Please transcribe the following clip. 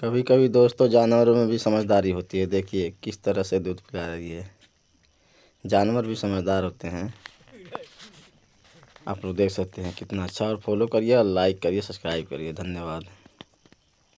कभी कभी दोस्तों जानवरों में भी समझदारी होती है देखिए किस तरह से दूध पिला रही है जानवर भी समझदार होते हैं आप लोग देख सकते हैं कितना अच्छा और फॉलो करिए और लाइक करिए सब्सक्राइब करिए धन्यवाद